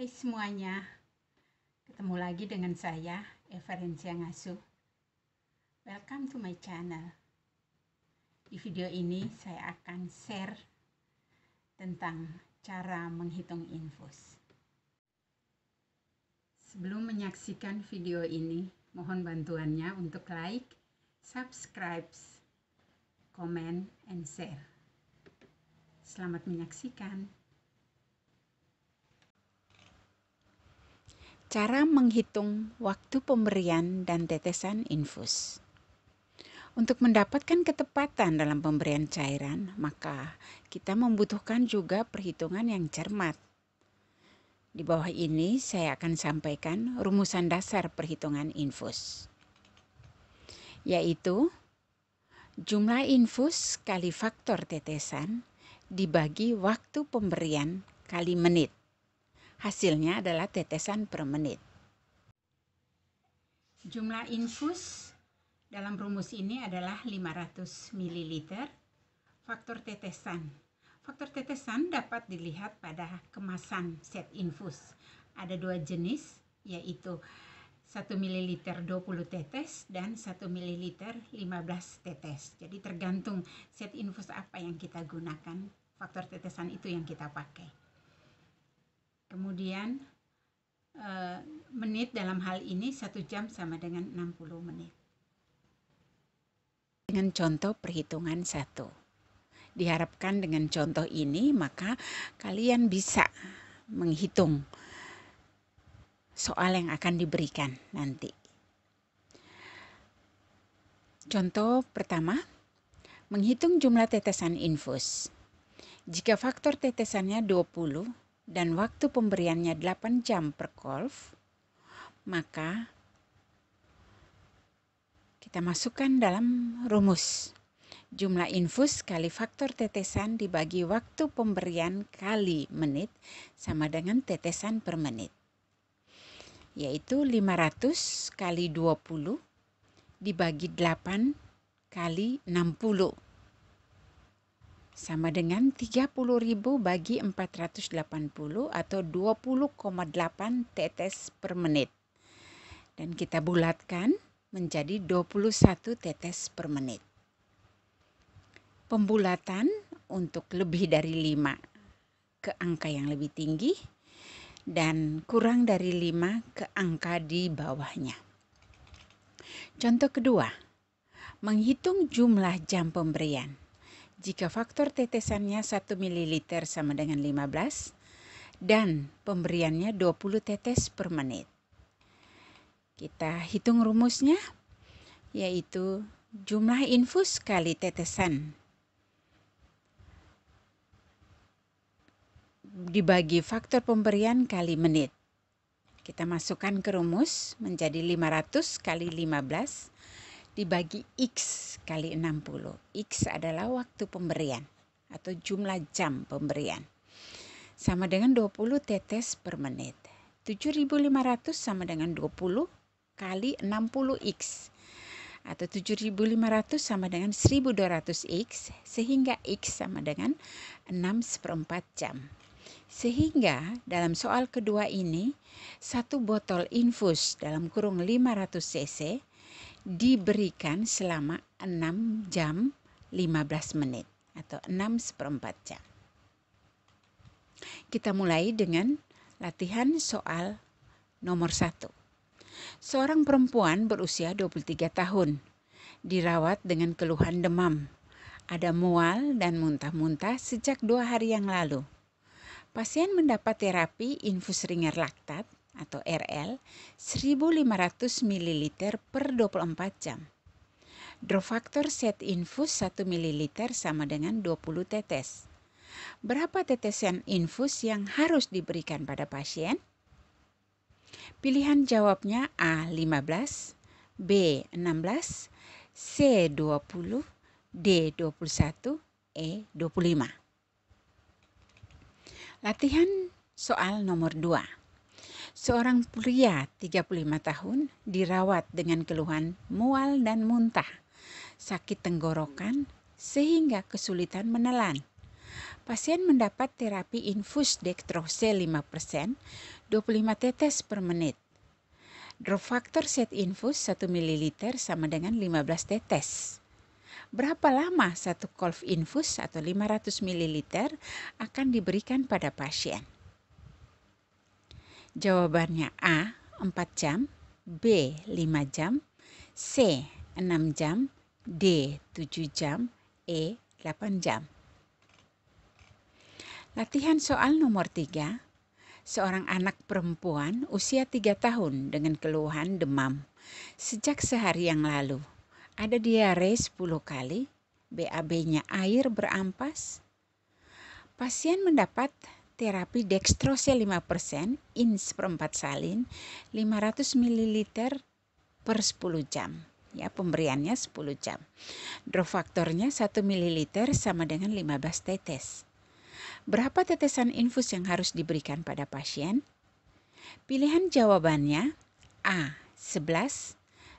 Hai semuanya, ketemu lagi dengan saya Everencia Ngasuh. Welcome to my channel. Di video ini saya akan share tentang cara menghitung infus. Sebelum menyaksikan video ini, mohon bantuannya untuk like, subscribe, comment, and share. Selamat menyaksikan. Cara menghitung waktu pemberian dan tetesan infus. Untuk mendapatkan ketepatan dalam pemberian cairan, maka kita membutuhkan juga perhitungan yang cermat. Di bawah ini saya akan sampaikan rumusan dasar perhitungan infus. Yaitu jumlah infus kali faktor tetesan dibagi waktu pemberian kali menit. Hasilnya adalah tetesan per menit. Jumlah infus dalam rumus ini adalah 500 ml. Faktor tetesan. Faktor tetesan dapat dilihat pada kemasan set infus. Ada dua jenis, yaitu 1 ml 20 tetes dan 1 ml 15 tetes. Jadi tergantung set infus apa yang kita gunakan, faktor tetesan itu yang kita pakai kemudian e, menit dalam hal ini satu jam sama dengan 60 menit dengan contoh perhitungan satu diharapkan dengan contoh ini maka kalian bisa menghitung soal yang akan diberikan nanti. Contoh pertama, menghitung jumlah tetesan infus. Jika faktor tetesannya 20, dan waktu pemberiannya 8 jam per golf, maka kita masukkan dalam rumus. Jumlah infus kali faktor tetesan dibagi waktu pemberian kali menit sama dengan tetesan per menit. Yaitu 500 kali 20 dibagi 8 kali 60 sama dengan 30.000 bagi 480 atau 20,8 tetes per menit. Dan kita bulatkan menjadi 21 tetes per menit. Pembulatan untuk lebih dari 5 ke angka yang lebih tinggi dan kurang dari 5 ke angka di bawahnya. Contoh kedua, menghitung jumlah jam pemberian jika faktor tetesannya 1 ml sama dengan 15 dan pemberiannya 20 tetes per menit. Kita hitung rumusnya yaitu jumlah infus kali tetesan dibagi faktor pemberian kali menit. Kita masukkan ke rumus menjadi 500 kali 15 dibagi X kali 60. X adalah waktu pemberian atau jumlah jam pemberian. Sama dengan 20 tetes per menit. 7500 sama dengan 20 kali 60X atau 7500 sama dengan 1200X sehingga X sama dengan 6 seperempat jam. Sehingga dalam soal kedua ini, satu botol infus dalam kurung 500 cc diberikan selama 6 jam 15 menit atau 6 seperempat jam. Kita mulai dengan latihan soal nomor 1. Seorang perempuan berusia 23 tahun dirawat dengan keluhan demam. Ada mual dan muntah-muntah sejak dua hari yang lalu. Pasien mendapat terapi infus ringan laktat atau RL 1500 ml per 24 jam. Drofaktor set infus 1 ml sama dengan 20 tetes. Berapa tetesan infus yang harus diberikan pada pasien? Pilihan jawabnya A 15, B 16, C 20, D 21, E 25. Latihan soal nomor 2. Seorang pria 35 tahun dirawat dengan keluhan mual dan muntah, sakit tenggorokan, sehingga kesulitan menelan. Pasien mendapat terapi infus dektrose 5%, 25 tetes per menit. Drop factor set infus 1 ml sama dengan 15 tetes. Berapa lama satu kolf infus atau 500 ml akan diberikan pada pasien? Jawabannya A. 4 jam B. 5 jam C. 6 jam D. 7 jam E. 8 jam Latihan soal nomor 3 Seorang anak perempuan usia 3 tahun dengan keluhan demam sejak sehari yang lalu. Ada diare 10 kali, BAB-nya air berampas. Pasien mendapat terapi dextrose 5%, ins perempat salin, 500 ml per 10 jam. Ya, pemberiannya 10 jam. Drop faktornya 1 ml sama dengan 15 tetes. Berapa tetesan infus yang harus diberikan pada pasien? Pilihan jawabannya A. 11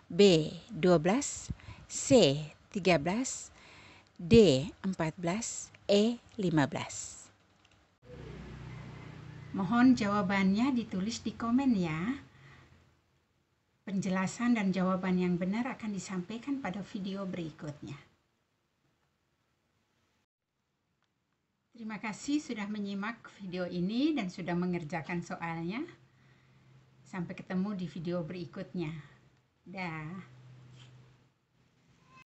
B. 12 C. 13 D. 14 E. 15 Mohon jawabannya ditulis di komen ya. Penjelasan dan jawaban yang benar akan disampaikan pada video berikutnya. Terima kasih sudah menyimak video ini dan sudah mengerjakan soalnya. Sampai ketemu di video berikutnya. Dah.